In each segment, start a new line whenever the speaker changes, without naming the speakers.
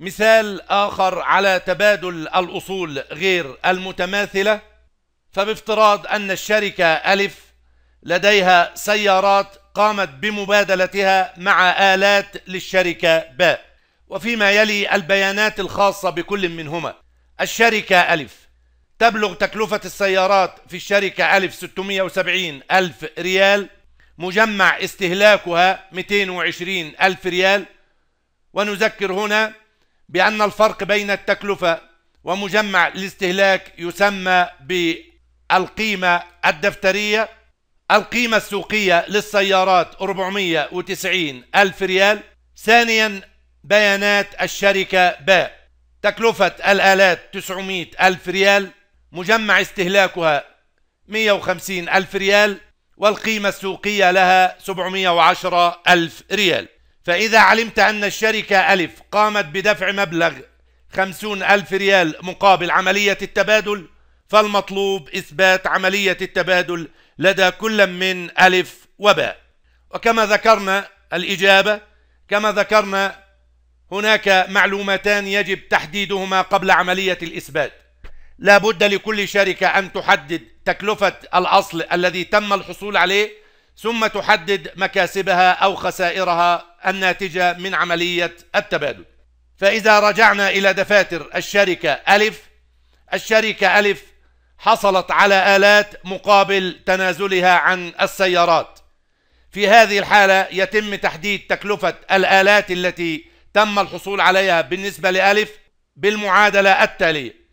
مثال آخر على تبادل الأصول غير المتماثلة فبافتراض أن الشركة ألف لديها سيارات قامت بمبادلتها مع آلات للشركة باء وفيما يلي البيانات الخاصة بكل منهما الشركة ألف تبلغ تكلفة السيارات في الشركة ألف 670 ألف ريال مجمع استهلاكها 220 ألف ريال ونذكر هنا بأن الفرق بين التكلفة ومجمع الاستهلاك يسمى بالقيمة الدفترية القيمة السوقية للسيارات 490 ألف ريال ثانيا بيانات الشركة باء تكلفة الآلات 900 ألف ريال مجمع استهلاكها 150 ألف ريال والقيمة السوقية لها 710 ألف ريال فإذا علمت أن الشركة ألف قامت بدفع مبلغ خمسون ألف ريال مقابل عملية التبادل فالمطلوب إثبات عملية التبادل لدى كل من ألف وباء وكما ذكرنا الإجابة كما ذكرنا هناك معلومتان يجب تحديدهما قبل عملية الإثبات لا بد لكل شركة أن تحدد تكلفة الأصل الذي تم الحصول عليه ثم تحدد مكاسبها أو خسائرها الناتجة من عملية التبادل فإذا رجعنا إلى دفاتر الشركة ألف الشركة ألف حصلت على آلات مقابل تنازلها عن السيارات في هذه الحالة يتم تحديد تكلفة الآلات التي تم الحصول عليها بالنسبة لألف بالمعادلة التالية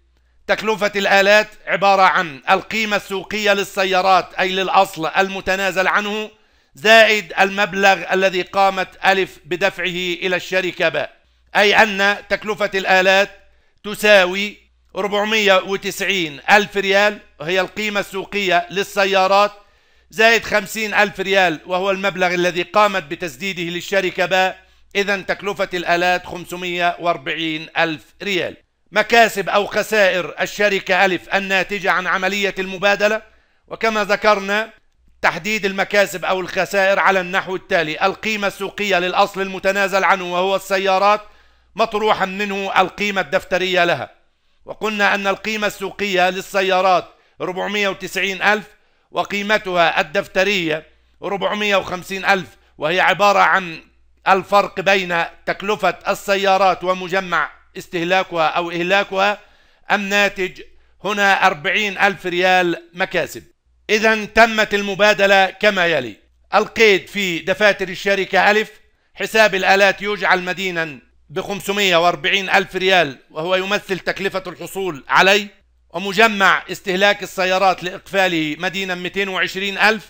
تكلفة الآلات عبارة عن القيمة السوقية للسيارات أي للأصل المتنازل عنه زائد المبلغ الذي قامت ألف بدفعه إلى الشركة باء أي أن تكلفة الآلات تساوي 490 ألف ريال وهي القيمة السوقية للسيارات زائد 50 ألف ريال وهو المبلغ الذي قامت بتسديده للشركة باء إذا تكلفة الآلات 540 ألف ريال مكاسب أو خسائر الشركة ألف الناتجة عن عملية المبادلة وكما ذكرنا تحديد المكاسب أو الخسائر على النحو التالي القيمة السوقية للأصل المتنازل عنه وهو السيارات مطروحا منه القيمة الدفترية لها وقلنا أن القيمة السوقية للسيارات 490 ألف وقيمتها الدفترية 450 ألف وهي عبارة عن الفرق بين تكلفة السيارات ومجمع استهلاكها أو إهلاكها الناتج هنا أربعين ألف ريال مكاسب إذا تمت المبادلة كما يلي القيد في دفاتر الشركة ألف حساب الآلات يجعل مدينا ب 540 ألف ريال وهو يمثل تكلفة الحصول عليه ومجمع استهلاك السيارات لإقفاله مدينا 220 ألف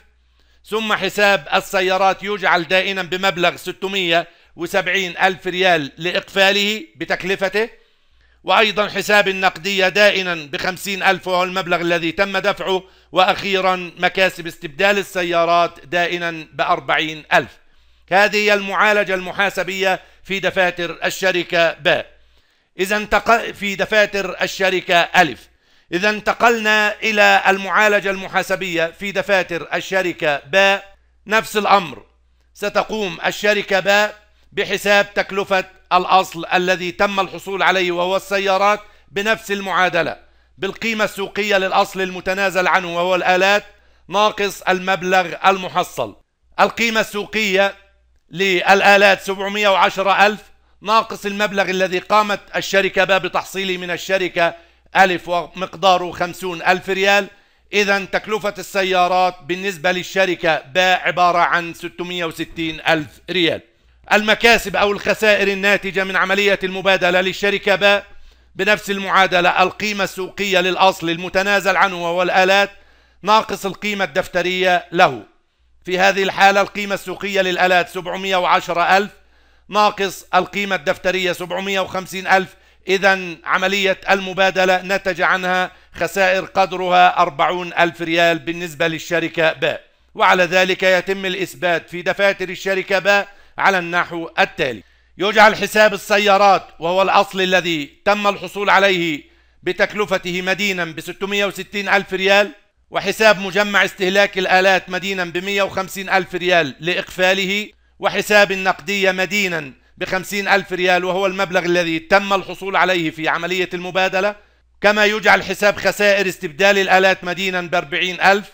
ثم حساب السيارات يجعل دائما بمبلغ 600 وسبعين ألف ريال لإقفاله بتكلفته وأيضا حساب النقدية دائنا بخمسين ألف وهو المبلغ الذي تم دفعه وأخيرا مكاسب استبدال السيارات دائنا بأربعين ألف هذه هي المعالجة المحاسبية في دفاتر الشركة باء إذا انتقل في دفاتر الشركة ألف إذا انتقلنا إلى المعالجة المحاسبية في دفاتر الشركة باء نفس الأمر ستقوم الشركة باء بحساب تكلفة الأصل الذي تم الحصول عليه وهو السيارات بنفس المعادلة بالقيمة السوقية للأصل المتنازل عنه وهو الآلات ناقص المبلغ المحصل القيمة السوقية للآلات 710 ألف ناقص المبلغ الذي قامت الشركة باب تحصيله من الشركة ألف ومقداره 50 ألف ريال إذا تكلفة السيارات بالنسبة للشركة باء عبارة عن 660 ألف ريال المكاسب أو الخسائر الناتجة من عملية المبادلة للشركة باء بنفس المعادلة القيمة السوقية للأصل المتنازل عنه وهو الآلات ناقص القيمة الدفترية له في هذه الحالة القيمة السوقية للآلات 710 ألف ناقص القيمة الدفترية 750 ألف إذا عملية المبادلة نتج عنها خسائر قدرها 40 ألف ريال بالنسبة للشركة باء وعلى ذلك يتم الإثبات في دفاتر الشركة باء على النحو التالي يجعل حساب السيارات وهو الأصل الذي تم الحصول عليه بتكلفته مدينا ب 660 ألف ريال وحساب مجمع استهلاك الآلات مدينا ب 150 ألف ريال لإقفاله وحساب النقدية مدينا ب 50 ألف ريال وهو المبلغ الذي تم الحصول عليه في عملية المبادلة كما يجعل حساب خسائر استبدال الآلات مدينا ب 40 ألف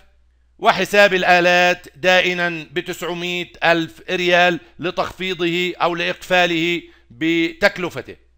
وحساب الآلات دائنا ب 900 ألف ريال لتخفيضه أو لإقفاله بتكلفته